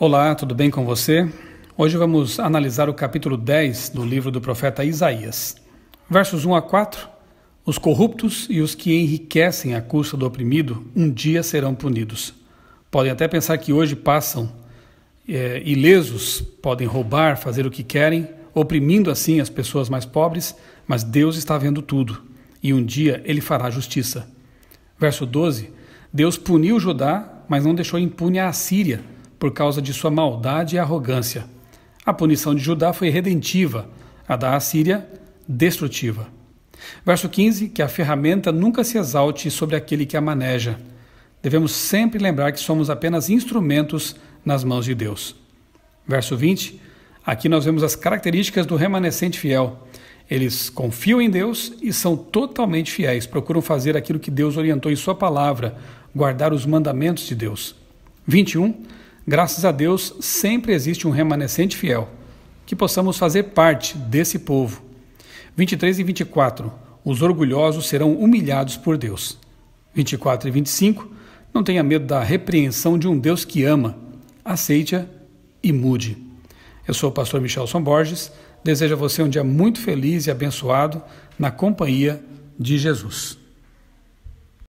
Olá, tudo bem com você? Hoje vamos analisar o capítulo 10 do livro do profeta Isaías. Versos 1 a 4: Os corruptos e os que enriquecem à custa do oprimido um dia serão punidos. Podem até pensar que hoje passam é, ilesos, podem roubar, fazer o que querem, oprimindo assim as pessoas mais pobres, mas Deus está vendo tudo e um dia ele fará justiça. Verso 12: Deus puniu Judá, mas não deixou impune a Assíria por causa de sua maldade e arrogância. A punição de Judá foi redentiva, a da Assíria, destrutiva. Verso 15: Que a ferramenta nunca se exalte sobre aquele que a maneja. Devemos sempre lembrar que somos apenas instrumentos nas mãos de Deus. Verso 20: Aqui nós vemos as características do remanescente fiel. Eles confiam em Deus e são totalmente fiéis, procuram fazer aquilo que Deus orientou em Sua palavra, guardar os mandamentos de Deus. 21. Graças a Deus, sempre existe um remanescente fiel, que possamos fazer parte desse povo. 23 e 24. Os orgulhosos serão humilhados por Deus. 24 e 25. Não tenha medo da repreensão de um Deus que ama. Aceite-a e mude. Eu sou o pastor Michelson Borges. Desejo a você um dia muito feliz e abençoado na companhia de Jesus.